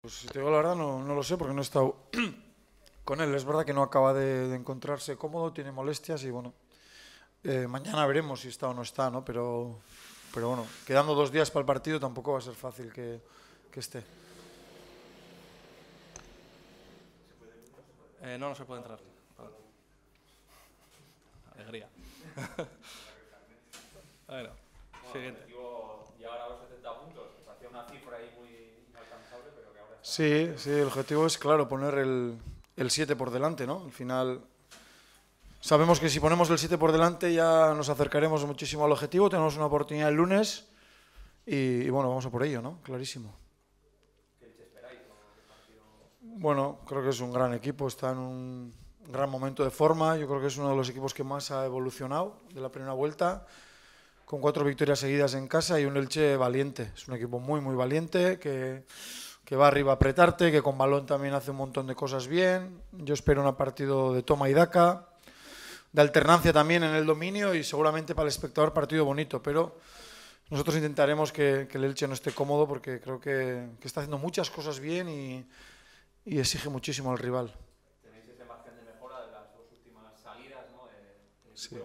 Pues si te la verdad, no, lo sé porque no he estado con él. Es verdad que no acaba de, encontrarse cómodo, tiene molestias y bueno, eh, mañana veremos si está o no está, ¿no? Pero, pero bueno, quedando dos días para el partido tampoco va a ser fácil que, que esté. Eh, no, no se puede entrar. Alegría. bueno, siguiente. Sí, sí, el objetivo es, claro, poner el, 7 por delante, ¿no? Al final sabemos que si ponemos el 7 por delante ya nos acercaremos muchísimo al objetivo, tenemos una oportunidad el lunes y, bueno, vamos a por ello, ¿no? Clarísimo. bueno, creo que es un gran equipo, está en un gran momento de forma, yo creo que es uno de los equipos que más ha evolucionado de la primera vuelta, con cuatro victorias seguidas en casa y un Elche valiente, es un equipo muy, muy valiente que que va arriba a apretarte, que con balón también hace un montón de cosas bien. Yo espero una partido de toma y daca, de alternancia también en el dominio y seguramente para el espectador partido bonito, pero nosotros intentaremos que, que el Elche no esté cómodo porque creo que, está haciendo muchas cosas bien y, exige muchísimo al rival. Tenéis ese margen de mejora de las dos últimas salidas, sí.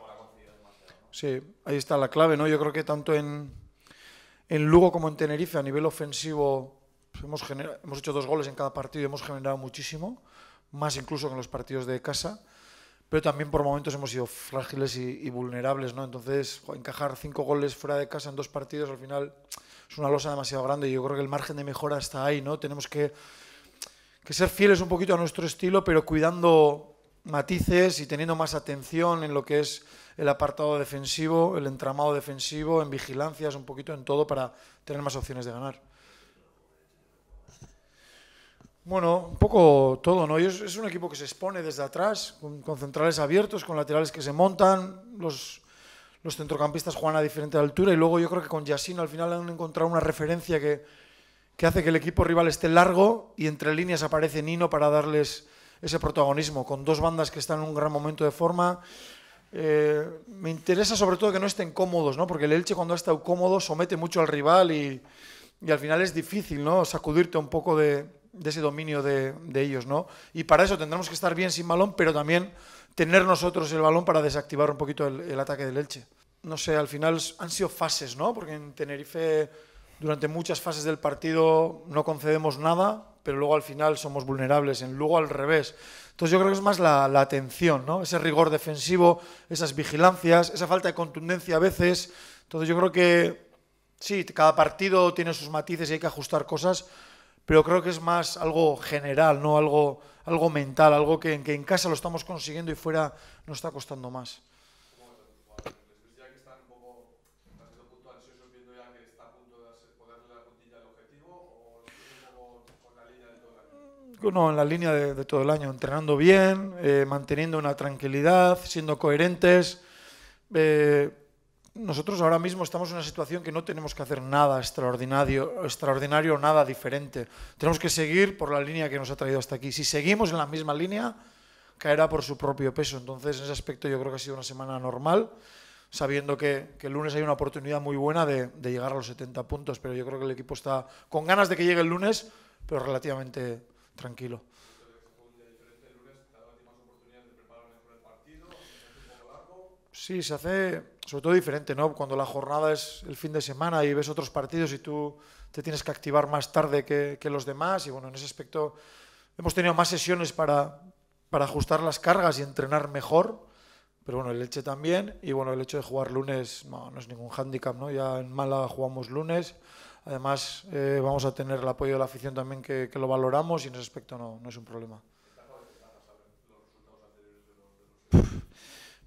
sí, ahí está la clave, ¿no? Yo creo que tanto en, en Lugo como en Tenerife a nivel ofensivo hemos, hecho dos goles en cada partido, y hemos generado muchísimo, más incluso que en los partidos de casa, pero también por momentos hemos sido frágiles y, vulnerables, ¿no? Entonces, encajar cinco goles fuera de casa en dos partidos al final es una losa demasiado grande y yo creo que el margen de mejora está ahí, ¿no? Tenemos que ser fieles un poquito a nuestro estilo, pero cuidando matices y teniendo más atención en lo que es el apartado defensivo, el entramado defensivo, en vigilancias, un poquito en todo para tener más opciones de ganar. Bueno, un poco todo, ¿no? Es, un equipo que se expone desde atrás, con, centrales abiertos, con laterales que se montan, los, centrocampistas juegan a diferente altura y luego yo creo que con Yasino al final han encontrado una referencia que, hace que el equipo rival esté largo y entre líneas aparece Nino para darles ese protagonismo, con dos bandas que están en un gran momento de forma. Eh, me interesa sobre todo que no estén cómodos, ¿no? porque el Elche cuando ha estado cómodo somete mucho al rival y, y al final es difícil ¿no? sacudirte un poco de, de ese dominio de, ellos, ¿no? Y para eso tendremos que estar bien sin balón, pero también tener nosotros el balón para desactivar un poquito el, ataque del Elche. No sé, al final han sido fases, ¿no? Porque en Tenerife durante muchas fases del partido no concedemos nada, pero luego al final somos vulnerables, en luego al revés. Entonces yo creo que es más la, la atención, ¿no? Ese rigor defensivo, esas vigilancias, esa falta de contundencia a veces. Entonces yo creo que sí, cada partido tiene sus matices y hay que ajustar cosas, pero creo que es más algo general, no algo, algo mental, algo que, que en casa lo estamos consiguiendo y fuera nos está costando más. No, en la línea de, de todo el año, entrenando bien, eh, manteniendo una tranquilidad, siendo coherentes. Eh, nosotros ahora mismo estamos en una situación que no tenemos que hacer nada extraordinario, extraordinario, nada diferente. Tenemos que seguir por la línea que nos ha traído hasta aquí. Si seguimos en la misma línea, caerá por su propio peso. Entonces, en ese aspecto yo creo que ha sido una semana normal, sabiendo que, el lunes hay una oportunidad muy buena de, de, llegar a los 70 puntos, pero yo creo que el equipo está con ganas de que llegue el lunes, pero relativamente tranquilo. Sí, se hace sobre todo diferente, ¿no? Cuando la jornada es el fin de semana y ves otros partidos y tú te tienes que activar más tarde que, los demás. Y bueno, en ese aspecto hemos tenido más sesiones para, para, ajustar las cargas y entrenar mejor. Pero bueno, el Leche también. Y bueno, el hecho de jugar lunes no, es ningún hándicap, ¿no? Ya en Mala jugamos lunes. Además, eh, vamos a tener el apoyo de la afición también que, que, lo valoramos y en ese aspecto no, no es un problema.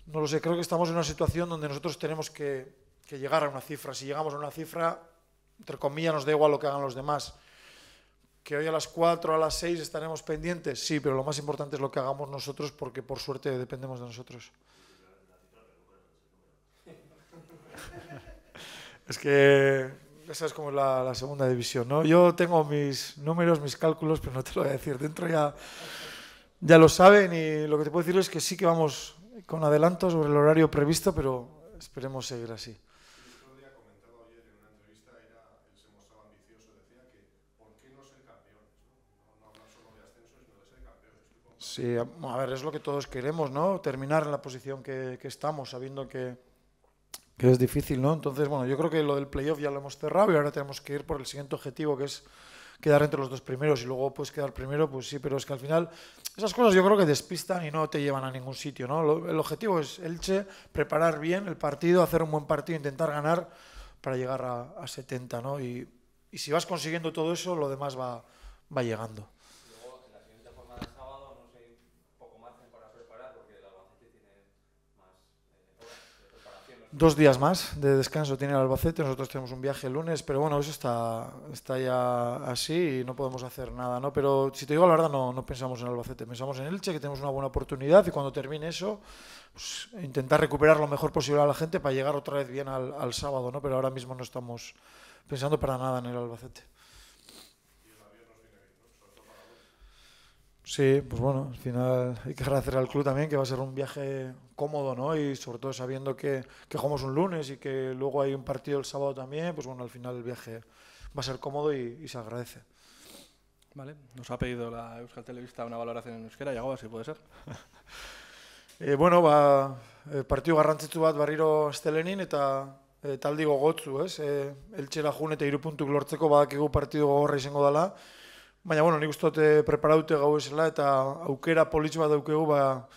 no lo sé, creo que estamos en una situación donde nosotros tenemos que, llegar a una cifra. Si llegamos a una cifra, entre comillas, nos da igual lo que hagan los demás. Que hoy a las 4, a las 6 estaremos pendientes, sí, pero lo más importante es lo que hagamos nosotros porque por suerte dependemos de nosotros. es que esa es como la, la, segunda división, ¿no? Yo tengo mis números, mis cálculos, pero no te lo voy a decir. Dentro ya, ya lo saben y lo que te puedo decir es que sí que vamos con adelanto sobre el horario previsto, pero esperemos seguir así. Sí, a ver, es lo que todos queremos, ¿no? Terminar en la posición que, que estamos, sabiendo que, que, es difícil, ¿no? Entonces, bueno, yo creo que lo del playoff ya lo hemos cerrado y ahora tenemos que ir por el siguiente objetivo, que es quedar entre los dos primeros y luego pues quedar primero, pues sí, pero es que al final esas cosas yo creo que despistan y no te llevan a ningún sitio, ¿no? el objetivo es Elche, preparar bien el partido, hacer un buen partido, intentar ganar para llegar a, 70, ¿no? Y, y si vas consiguiendo todo eso, lo demás va, va llegando. dos días más de descanso tiene el Albacete. Nosotros tenemos un viaje el lunes, pero bueno, eso está, está ya así y no podemos hacer nada, ¿no? Pero si te digo la verdad, no, no pensamos en Albacete, pensamos en Elche, que tenemos una buena oportunidad y cuando termine eso, pues, intentar recuperar lo mejor posible a la gente para llegar otra vez bien al, al sábado, ¿no? Pero ahora mismo no estamos pensando para nada en el Albacete. Sí, pues bueno, al final hay que agradecer al club también que va a ser un viaje cómodo, ¿no? Y sobre todo sabiendo que, que jugamos un lunes y que luego hay un partido el sábado también, pues bueno, al final el viaje va a ser cómodo y, se agradece. Vale, nos ha pedido la Euskal Televista una valoración en euskera, hago si puede ser. Eh, bueno, va eh, partido partido garrantzitsu bat barriro estelenin eta digo eh, taldi partido ez? E, eltxera jun eta irupuntuk lortzeko badakigu partido izango Baina, bueno, nik ustote eh, preparaute gau esela, eta aukera politxo bat daukegu, ba,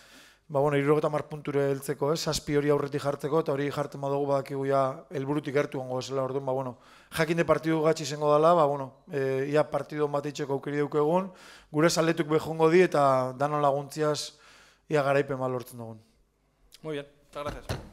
ba bueno, irurogeta marpunture heltzeko, eh? saspi hori aurretik jartzeko, eta hori jartema dugu ba, helburutik ja, elburutik gertu gongo esela, orduan, ba, bueno, jakin de partidu gatxi zengo dela, ba, bueno, e, ia partidu bat itxeko aukeri daukegun, gure saletuk behongo di, eta danan laguntziaz, ia garaipen balortzen dugun. Muy bien, eta gracias.